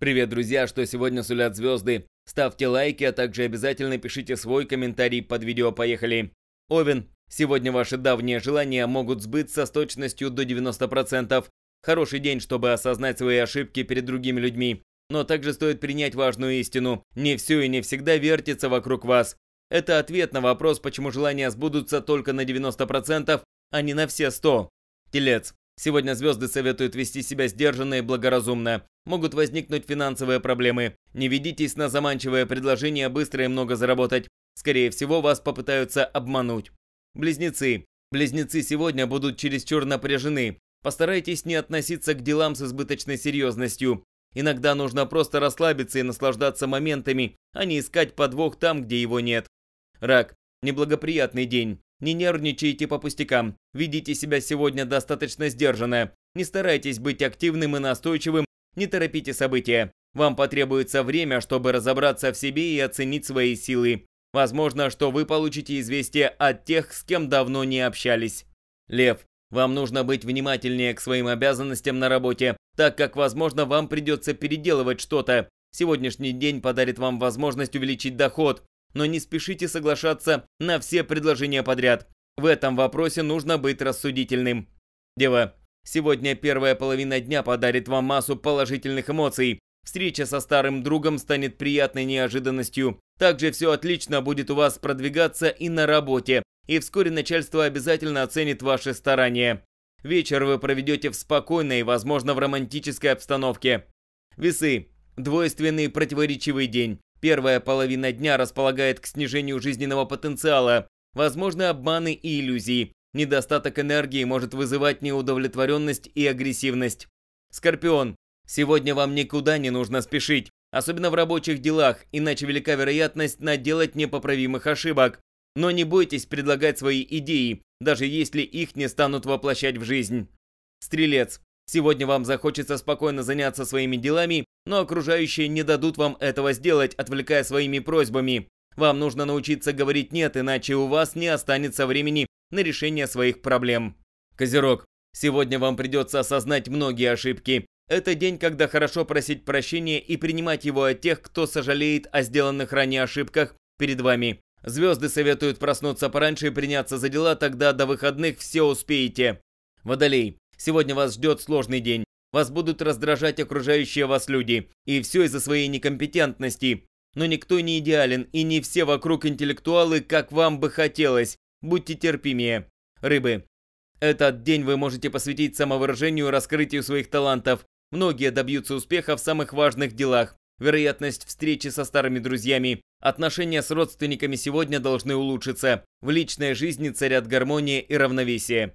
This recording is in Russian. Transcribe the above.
Привет, друзья, что сегодня сулят звезды. Ставьте лайки, а также обязательно пишите свой комментарий под видео «Поехали». Овен, сегодня ваши давние желания могут сбыться с точностью до 90%. Хороший день, чтобы осознать свои ошибки перед другими людьми. Но также стоит принять важную истину. Не все и не всегда вертится вокруг вас. Это ответ на вопрос, почему желания сбудутся только на 90%, а не на все 100%. Телец. Сегодня звезды советуют вести себя сдержанно и благоразумно. Могут возникнуть финансовые проблемы. Не ведитесь на заманчивое предложение быстро и много заработать. Скорее всего, вас попытаются обмануть. Близнецы. Близнецы сегодня будут чересчур напряжены. Постарайтесь не относиться к делам с избыточной серьезностью. Иногда нужно просто расслабиться и наслаждаться моментами, а не искать подвох там, где его нет. Рак. Неблагоприятный день. Не нервничайте по пустякам. Ведите себя сегодня достаточно сдержанно. Не старайтесь быть активным и настойчивым. Не торопите события. Вам потребуется время, чтобы разобраться в себе и оценить свои силы. Возможно, что вы получите известие от тех, с кем давно не общались. Лев, вам нужно быть внимательнее к своим обязанностям на работе, так как, возможно, вам придется переделывать что-то. Сегодняшний день подарит вам возможность увеличить доход, но не спешите соглашаться на все предложения подряд. В этом вопросе нужно быть рассудительным. Дева, сегодня первая половина дня подарит вам массу положительных эмоций. Встреча со старым другом станет приятной неожиданностью. Также все отлично будет у вас продвигаться и на работе, и вскоре начальство обязательно оценит ваши старания. Вечер вы проведете в спокойной, возможно, в романтической обстановке. Весы. Двойственный противоречивый день. Первая половина дня располагает к снижению жизненного потенциала, возможны обманы и иллюзии. Недостаток энергии может вызывать неудовлетворенность и агрессивность. Скорпион, сегодня вам никуда не нужно спешить, особенно в рабочих делах, иначе велика вероятность наделать непоправимых ошибок. Но не бойтесь предлагать свои идеи, даже если их не станут воплощать в жизнь. Стрелец, Сегодня вам захочется спокойно заняться своими делами, но окружающие не дадут вам этого сделать, отвлекая своими просьбами. Вам нужно научиться говорить «нет», иначе у вас не останется времени на решение своих проблем. Козерог, сегодня вам придется осознать многие ошибки. Это день, когда хорошо просить прощения и принимать его от тех, кто сожалеет о сделанных ранее ошибках перед вами. Звезды советуют проснуться пораньше и приняться за дела, тогда до выходных все успеете. Водолей. Сегодня вас ждет сложный день. Вас будут раздражать окружающие вас люди. И все из-за своей некомпетентности. Но никто не идеален, и не все вокруг интеллектуалы, как вам бы хотелось. Будьте терпимее. Рыбы. Этот день вы можете посвятить самовыражению и раскрытию своих талантов. Многие добьются успеха в самых важных делах. Вероятность встречи со старыми друзьями. Отношения с родственниками сегодня должны улучшиться. В личной жизни царят гармония и равновесие.